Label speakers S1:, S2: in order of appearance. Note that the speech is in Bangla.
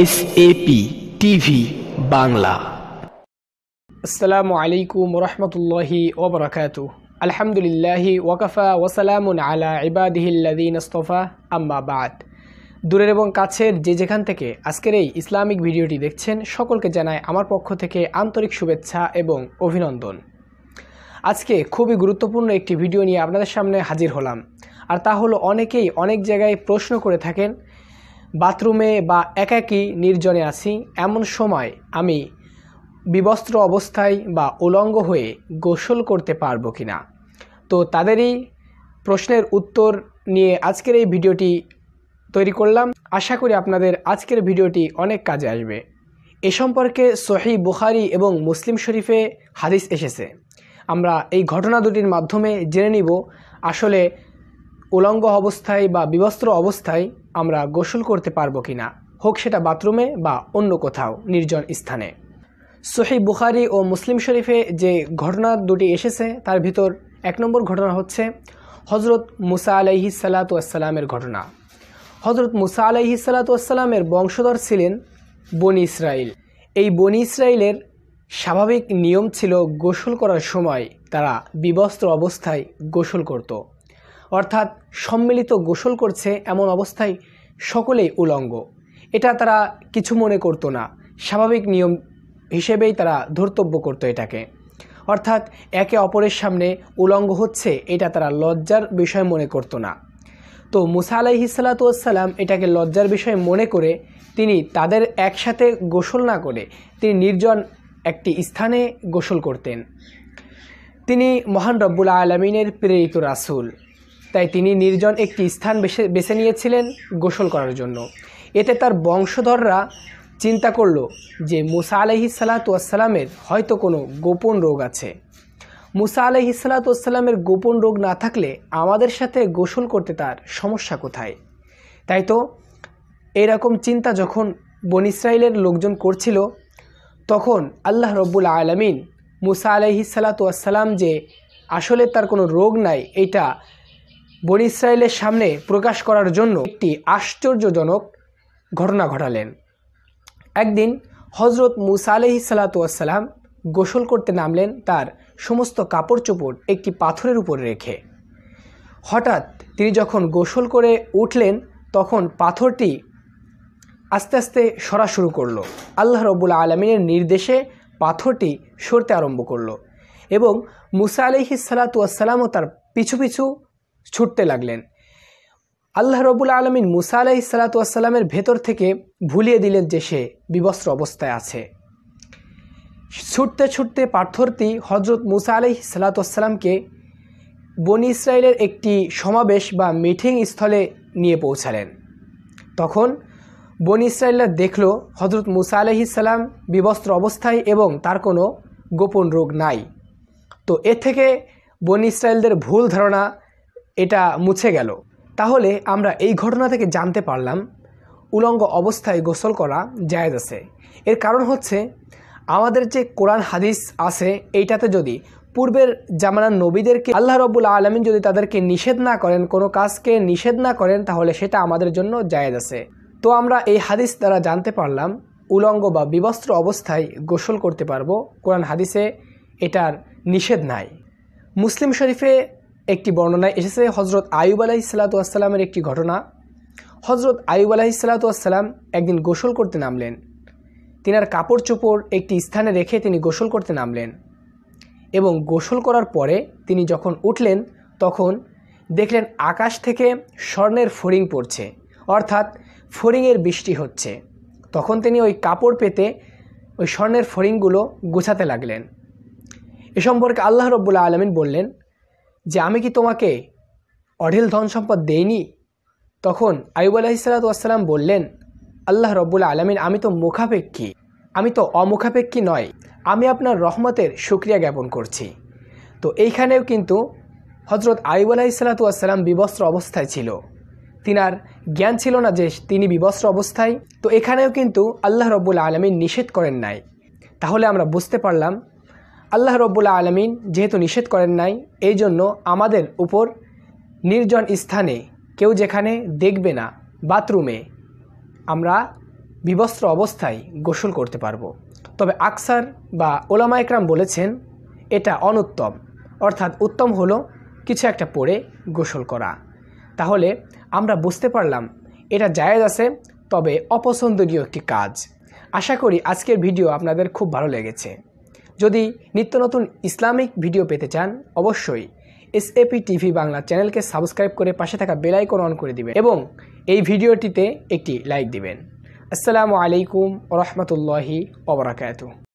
S1: এস এপি টিভি বাংলা আসসালামু আলাইকুম রহমতুল্লাহি ওবরাকাত আলহামদুলিল্লাহি ওয়াকাফা ওয়াসালামুন আলা ইবাদিহিল্লাদিন ইস্তফা আম্মা বাদ দূরের এবং কাছের যে যেখান থেকে আজকের এই ইসলামিক ভিডিওটি দেখছেন সকলকে জানায় আমার পক্ষ থেকে আন্তরিক শুভেচ্ছা এবং অভিনন্দন আজকে খুবই গুরুত্বপূর্ণ একটি ভিডিও নিয়ে আপনাদের সামনে হাজির হলাম আর তা হলো অনেকেই অনেক জায়গায় প্রশ্ন করে থাকেন বাথরুমে বা একাকি নির্জনে আসি এমন সময় আমি বিবস্ত্র অবস্থায় বা উলঙ্গ হয়ে গোসল করতে পারবো কি না তো তাদেরই প্রশ্নের উত্তর নিয়ে আজকের এই ভিডিওটি তৈরি করলাম আশা করি আপনাদের আজকের ভিডিওটি অনেক কাজে আসবে এ সম্পর্কে সহি বুখারি এবং মুসলিম শরীফে হাদিস এসেছে আমরা এই ঘটনা দুটির মাধ্যমে জেনে নিব আসলে উলঙ্গ অবস্থায় বা বিবস্ত্র অবস্থায় আমরা গোসল করতে পারবো কি না হোক সেটা বাথরুমে বা অন্য কোথাও নির্জন স্থানে সহি বুখারি ও মুসলিম শরীফে যে ঘটনা দুটি এসেছে তার ভিতর এক নম্বর ঘটনা হচ্ছে হজরত মুসা আলহি সালাতামের ঘটনা হজরত মুসা আলহি সালাতামের বংশধর ছিলেন বনি ইসরায়েল এই বনি ইসরায়েলের স্বাভাবিক নিয়ম ছিল গোসল করার সময় তারা বিবস্ত্র অবস্থায় গোসল করত অর্থাৎ সম্মিলিত গোসল করছে এমন অবস্থায় সকলেই উলঙ্গ এটা তারা কিছু মনে করতো না স্বাভাবিক নিয়ম হিসেবেই তারা ধর্তব্য করতো এটাকে অর্থাৎ একে অপরের সামনে উলঙ্গ হচ্ছে এটা তারা লজ্জার বিষয় মনে করতো না তো মুসা আলাইহিসাল্লাতুয়াল্লাম এটাকে লজ্জার বিষয় মনে করে তিনি তাদের একসাথে গোসল না করে তিনি নির্জন একটি স্থানে গোসল করতেন তিনি মহান রব্বুল আলমিনের প্রেরিত রাসুল তাই তিনি নির্জন একটি স্থান বেছে বেছে নিয়েছিলেন গোসল করার জন্য এতে তার বংশধররা চিন্তা করল যে মুসা আলহি সালাতামের হয়তো কোনো গোপন রোগ আছে মুসা আলহি সালাতামের গোপন রোগ না থাকলে আমাদের সাথে গোসল করতে তার সমস্যা কোথায় তাই তো এরকম চিন্তা যখন বন ইসরায়েলের লোকজন করছিল তখন আল্লাহ রব্বুল আলমিন মুসা আলহি সালাতাম যে আসলে তার কোনো রোগ নাই এটা বন ইসরায়েলের সামনে প্রকাশ করার জন্য একটি আশ্চর্যজনক ঘটনা ঘটালেন একদিন হজরত মুসা আলহি সালাতুয়াসাল্লাম গোসল করতে নামলেন তার সমস্ত কাপড় চোপড় একটি পাথরের উপর রেখে হঠাৎ তিনি যখন গোসল করে উঠলেন তখন পাথরটি আস্তে আস্তে সরা শুরু করলো আল্লাহ রবুল আলমিনের নির্দেশে পাথরটি সরতে আরম্ভ করলো এবং মুসা আলহি সালাতুয়াসাল্লামও তার পিছু পিছু ছুটতে লাগলেন আল্লাহ রবুল আলমিন মুসা আলাহি আসসালামের ভেতর থেকে ভুলিয়ে দিলেন যে সে বিবস্ত্র অবস্থায় আছে ছুটতে ছুটতে পার্থরটি হজরত মুসা সালাত আসসালামকে বনি ইসরায়েলের একটি সমাবেশ বা মিটিং স্থলে নিয়ে পৌঁছালেন তখন বন ইসরায়েলরা দেখল হজরত মুসা আলহি সালাম বিবস্ত্র অবস্থায় এবং তার কোনো গোপন রোগ নাই তো এ থেকে বন ইসরায়েলদের ভুল ধারণা এটা মুছে গেল তাহলে আমরা এই ঘটনা থেকে জানতে পারলাম উলঙ্গ অবস্থায় গোসল করা জায়েজ আছে এর কারণ হচ্ছে আমাদের যে কোরআন হাদিস আছে এইটাতে যদি পূর্বের জামানার নবীদেরকে আল্লাহ রবুল আলমিন যদি তাদেরকে নিষেধ না করেন কোনো কাজকে নিষেধ না করেন তাহলে সেটা আমাদের জন্য জায়েজ আছে তো আমরা এই হাদিস দ্বারা জানতে পারলাম উলঙ্গ বা বিবস্ত্র অবস্থায় গোসল করতে পারবো কোরআন হাদিসে এটার নিষেধ নাই মুসলিম শরীফে একটি বর্ণনায় এসেছে হজরত আয়ুব আলাহি আসসালামের একটি ঘটনা হজরত আয়ুব আলাহি আসসালাম একদিন গোসল করতে নামলেন তিনার কাপড় চোপড় একটি স্থানে রেখে তিনি গোসল করতে নামলেন এবং গোসল করার পরে তিনি যখন উঠলেন তখন দেখলেন আকাশ থেকে স্বর্ণের ফড়িং পড়ছে অর্থাৎ ফড়িংয়ের বৃষ্টি হচ্ছে তখন তিনি ওই কাপড় পেতে ওই স্বর্ণের ফড়িংগুলো গোছাতে লাগলেন এ সম্পর্কে আল্লাহ রব্বুল্লা আলমিন বললেন যে আমি কি তোমাকে অঢেল ধন সম্পদ দেইনি তখন আইব আলাহিসাল্লাতাম বললেন আল্লাহ রব্বুল আলমিন আমি তো মুখাপেক্ষী আমি তো অমুখাপেক্ষী নয় আমি আপনার রহমতের সুক্রিয়া জ্ঞাপন করছি তো এইখানেও কিন্তু হজরত আইব আলাহিসাল্লাতাম বিবস্ত্র অবস্থায় ছিল তিনার জ্ঞান ছিল না যে তিনি বিবস্ত্র অবস্থায় তো এখানেও কিন্তু আল্লাহ রব্বুল আলমিন নিষেধ করেন নাই তাহলে আমরা বুঝতে পারলাম আল্লাহ রব্বুল্লা আলমিন যেহেতু নিষেধ করেন নাই এই জন্য আমাদের উপর নির্জন স্থানে কেউ যেখানে দেখবে না বাথরুমে আমরা বিবস্ত্র অবস্থায় গোসল করতে পারবো তবে আকসার বা ওলামা একরাম বলেছেন এটা অনুত্তম অর্থাৎ উত্তম হলো কিছু একটা পড়ে গোসল করা তাহলে আমরা বুঝতে পারলাম এটা জায়েজ আছে তবে অপছন্দনীয় একটি কাজ আশা করি আজকের ভিডিও আপনাদের খুব ভালো লেগেছে যদি নিত্য নতুন ইসলামিক ভিডিও পেতে চান অবশ্যই এসএপি টিভি বাংলা চ্যানেলকে সাবস্ক্রাইব করে পাশে থাকা বেলাইকন অন করে দিবেন এবং এই ভিডিওটিতে একটি লাইক দিবেন আসসালামু আলাইকুম রহমতুল্লাহি ওবরাকাত